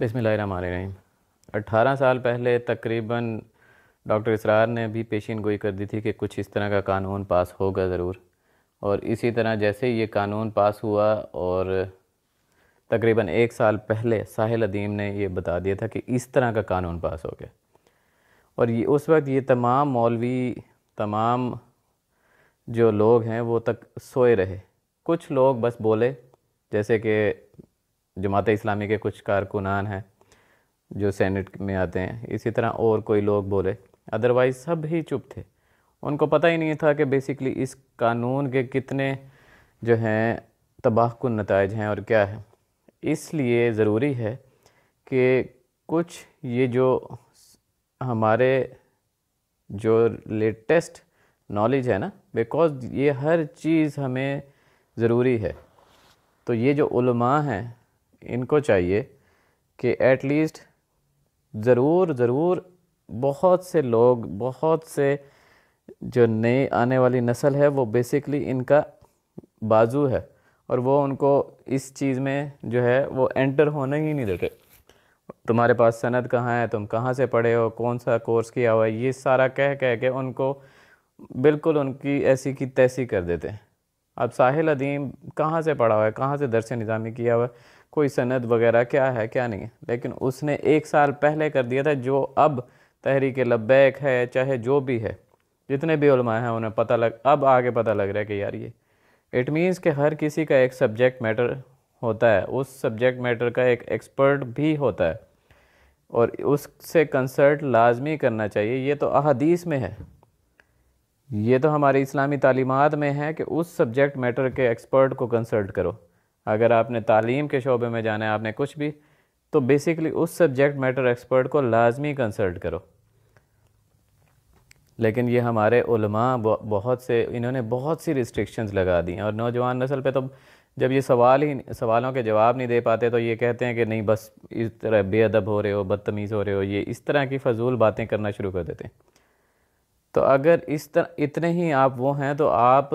बिसमीम अट्ठारह साल पहले तकरीबन डॉक्टर इसरार ने भी पेशीन गोई कर दी थी कि कुछ इस तरह का कानून पास होगा ज़रूर और इसी तरह जैसे ये कानून पास हुआ और तकरीबन एक साल पहले साहिल अदीम ने ये बता दिया था कि इस तरह का कानून पास हो गया और ये उस वक्त ये तमाम मौलवी तमाम जो लोग हैं वो तक सोए रहे कुछ लोग बस बोले जैसे कि जमात इस्लामी के कुछ कारकुनान हैं जो सेनेट में आते हैं इसी तरह और कोई लोग बोले अदरवाइज़ सब ही चुप थे उनको पता ही नहीं था कि बेसिकली इस कानून के कितने जो हैं तबाहकुन नतज हैं और क्या है इसलिए ज़रूरी है कि कुछ ये जो हमारे जो लेटेस्ट नॉलेज है ना बिकॉज ये हर चीज़ हमें ज़रूरी है तो ये जो हैं इनको चाहिए कि एटलीस्ट ज़रूर ज़रूर बहुत से लोग बहुत से जो नई आने वाली नस्ल है वो बेसिकली इनका बाजू है और वो उनको इस चीज़ में जो है वो एंटर होने ही नहीं देते तुम्हारे पास सनद कहाँ है तुम कहाँ से पढ़े हो कौन सा कोर्स किया हुआ है ये सारा कह कह के उनको बिल्कुल उनकी ऐसी की तैसी कर देते हैं अब साहिल अदीम कहाँ से पढ़ा हुआ है कहाँ से दरस निज़ामी किया हुआ है कोई सनद वगैरह क्या है क्या नहीं है लेकिन उसने एक साल पहले कर दिया था जो अब तहरीक लब्बैक है चाहे जो भी है जितने भी उलमा हैं उन्हें पता लग अब आगे पता लग रहा है कि यार ये इट मीन्स कि हर किसी का एक सब्जेक्ट मैटर होता है उस सब्जेक्ट मैटर का एक एक्सपर्ट भी होता है और उससे कंसर्ट लाजमी करना चाहिए ये तो अहदीस में है ये तो हमारी इस्लामी तालीमत में है कि उस सब्जेक्ट मैटर के एक्सपर्ट को कंसल्ट करो अगर आपने तालीम के शोबे में जाना है आपने कुछ भी तो बेसिकली उस सब्जेक्ट मैटर एक्सपर्ट को लाजमी कंसल्ट करो लेकिन ये हमारे उलमा बहुत से इन्होंने बहुत सी रिस्ट्रिक्शंस लगा दी हैं और नौजवान नस्ल पे तो जब ये सवाल ही सवालों के जवाब नहीं दे पाते तो ये कहते हैं कि नहीं बस इस तरह बेअदब हो रहे हो बदतमीज़ हो रहे हो ये इस तरह की फजूल बातें करना शुरू कर देते हैं तो अगर इस तरह इतने ही आप वो हैं तो आप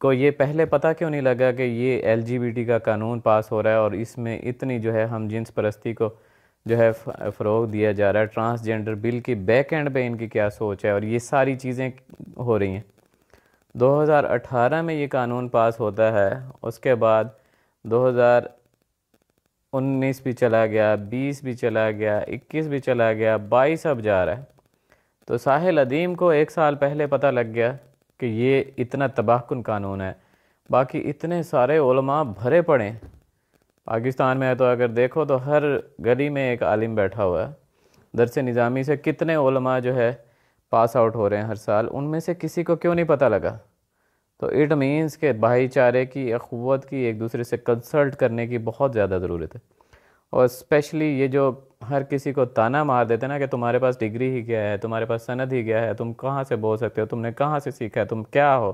को ये पहले पता क्यों नहीं लगा कि ये एल का कानून पास हो रहा है और इसमें इतनी जो है हम जिन्स परस्ती को जो है फ़रोग दिया जा रहा है ट्रांसजेंडर बिल की बैक एंड पे इनकी क्या सोच है और ये सारी चीज़ें हो रही हैं 2018 में ये कानून पास होता है उसके बाद 2019 भी चला गया 20 भी चला गया 21 भी चला गया 22 अब जा रहा है तो साहिल अदीम को एक साल पहले पता लग गया कि ये इतना तबाहकुन कानून है बाकी इतने सारे उलमा भरे पड़े पाकिस्तान में है तो अगर देखो तो हर गली में एक आलिम बैठा हुआ है दरस निज़ामी से कितने उलमा जो है पास आउट हो रहे हैं हर साल उनमें से किसी को क्यों नहीं पता लगा तो इट मीन्स के भाईचारे की अखवत की एक दूसरे से कंसल्ट करने की बहुत ज़्यादा ज़रूरत है और स्पेशली ये जो हर किसी को ताना मार देते ना कि तुम्हारे पास डिग्री ही क्या है तुम्हारे पास सनद ही क्या है तुम कहाँ से बोल सकते हो तुमने कहाँ से सीखा है तुम क्या हो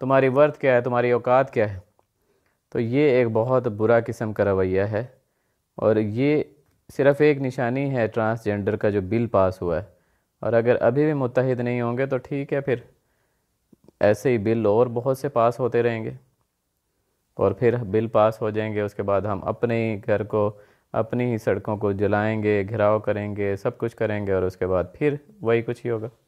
तुम्हारी वर्थ क्या है तुम्हारी औकात क्या है तो ये एक बहुत बुरा किस्म का रवैया है और ये सिर्फ़ एक निशानी है ट्रांसजेंडर का जो बिल पास हुआ है और अगर अभी भी मुतहद नहीं होंगे तो ठीक है फिर ऐसे ही बिल और बहुत से पास होते रहेंगे और फिर बिल पास हो जाएंगे उसके बाद हम अपने ही घर को अपनी ही सड़कों को जलाएंगे घिराव करेंगे सब कुछ करेंगे और उसके बाद फिर वही कुछ ही होगा